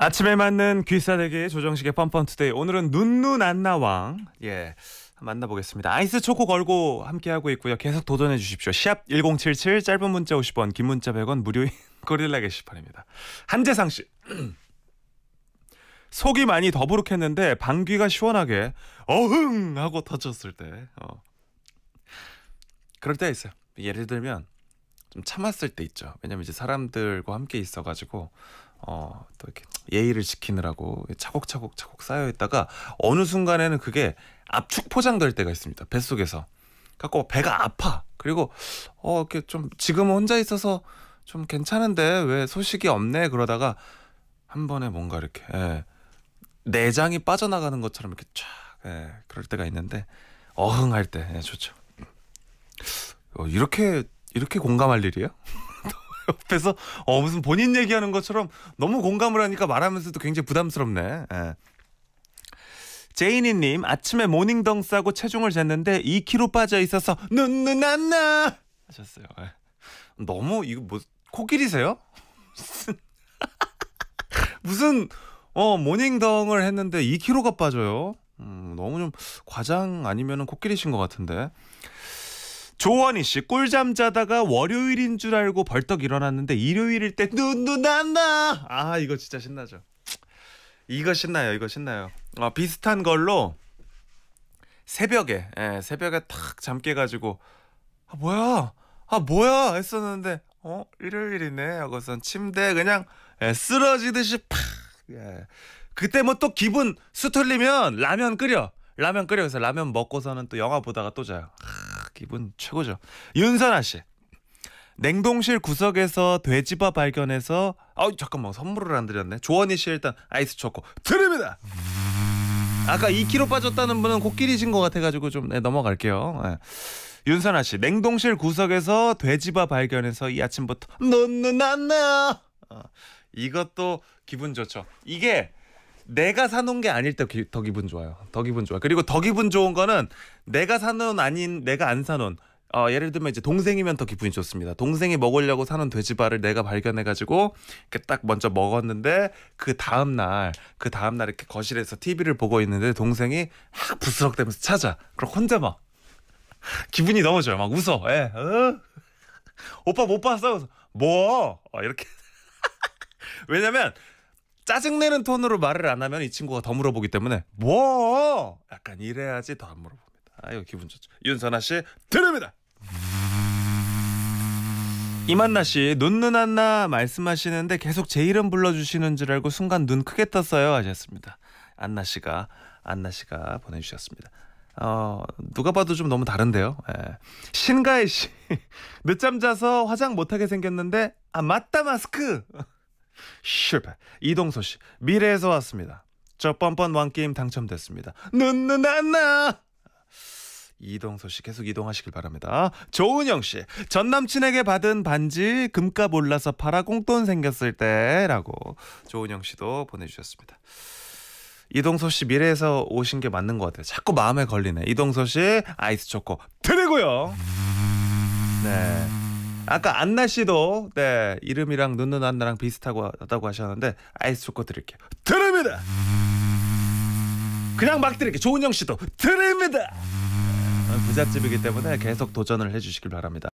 아침에 맞는 귀사대기 조정식의 펀펀투데이 오늘은 눈눈안나왕 예 만나보겠습니다. 아이스 초코 걸고 함께하고 있고요. 계속 도전해 주십시오. 시합 1077 짧은 문자 50원 긴 문자 100원 무료인 고릴라 게시판입니다. 한재상 씨 속이 많이 더부룩했는데 방귀가 시원하게 어흥 하고 터졌을 때 어. 그럴 때가 있어요. 예를 들면 좀 참았을 때 있죠. 왜냐면 이제 사람들과 함께 있어가지고 어, 또 이렇게 예의를 지키느라고 차곡차곡 차곡 쌓여 있다가 어느 순간에는 그게 압축 포장될 때가 있습니다. 뱃속에서. 갖고 배가 아파. 그리고 어, 이렇게 좀 지금 혼자 있어서 좀 괜찮은데 왜 소식이 없네 그러다가 한 번에 뭔가 이렇게 예, 내장이 빠져나가는 것처럼 이렇게 쫙 예, 그럴 때가 있는데 어흥할 때 예, 좋죠. 어, 이렇게 이렇게 공감할 일이에요? 옆에서 어 무슨 본인 얘기하는 것처럼 너무 공감을 하니까 말하면서도 굉장히 부담스럽네. 예. 제이니님 아침에 모닝덩 싸고 체중을 쟀는데 2kg 빠져 있어서 눈 눈 안 나 하셨어요. 예. 너무 이거 뭐 코끼리세요? 무슨 어 모닝덩을 했는데 2kg가 빠져요. 음, 너무 좀 과장 아니면은 코끼리신 것 같은데. 조원희 씨 꿀잠 자다가 월요일인 줄 알고 벌떡 일어났는데 일요일일 때눈도 안나 아 이거 진짜 신나죠 이거 신나요 이거 신나요 아, 비슷한 걸로 새벽에 예, 새벽에 탁 잠깨 가지고 아 뭐야 아 뭐야 했었는데 어 일요일이네 하고선 침대 그냥 예, 쓰러지듯이 팍 예. 그때 뭐 또 기분 수틀리면 라면 끓여 라면 끓여서 라면 먹고서는 또 영화 보다가 또 자요 기분 최고죠. 윤선아 씨. 냉동실 구석에서 돼지바 발견해서 아우 어, 잠깐만 선물을 안 드렸네. 조원희 씨 일단 아이스 초코 드립니다. 아까 2kg 빠졌다는 분은 코끼리신 것 같아가지고 좀 네, 넘어갈게요. 네. 윤선아 씨 냉동실 구석에서 돼지바 발견해서 이 아침부터 눈눈 안나 어, 이것도 기분 좋죠. 이게 내가 사놓은 게 아닐 때 더 기분 좋아요. 더 기분 좋아. 그리고 더 기분 좋은 거는 내가 사놓은 아닌 내가 안 사놓은 어, 예를 들면 이제 동생이면 더 기분이 좋습니다. 동생이 먹으려고 사놓은 돼지발을 내가 발견해가지고 이렇게 딱 먼저 먹었는데 그 다음 날그 다음 날 이렇게 거실에서 TV를 보고 있는데 동생이 막 부스럭대면서 찾아. 그럼 혼자 막 기분이 너무 좋아요. 막 웃어. 예. 어? 오빠 못 봤어. 뭐? 어, 이렇게. 왜냐면 짜증내는 톤으로 말을 안 하면 이 친구가 더 물어보기 때문에 뭐 약간 이래야지 더 안 물어봅니다. 아유 기분 좋죠. 윤선아 씨 드립니다. 이만나 씨, 눈, 눈, 안나 말씀하시는데 계속 제 이름 불러주시는 줄 알고 순간 눈 크게 떴어요. 하셨습니다. 안나 씨가, 안나 씨가 보내주셨습니다. 어, 누가 봐도 좀 너무 다른데요. 예. 신가희 씨, 늦잠 자서 화장 못하게 생겼는데, 아, 맞다, 마스크! 실패. 이동서 씨 미래에서 왔습니다. 저 뻔뻔 왕 게임 당첨됐습니다. 눈누나나. 이동서 씨 계속 이동하시길 바랍니다. 조은영 씨, 전 남친에게 받은 반지 금값 올라서 팔아 공돈 생겼을 때라고 조은영 씨도 보내주셨습니다. 이동서 씨 미래에서 오신 게 맞는 것 같아요. 자꾸 마음에 걸리네. 이동서 씨 아이스 초코 드리고요. 네. 아까 안나 씨도 네 이름이랑 눈눈 안나랑 비슷하다고 하셨는데 아이스 초코 드릴게요. 드립니다. 그냥 막 드릴게요. 조은영 씨도 드립니다. 부잣집이기 때문에 계속 도전을 해주시길 바랍니다.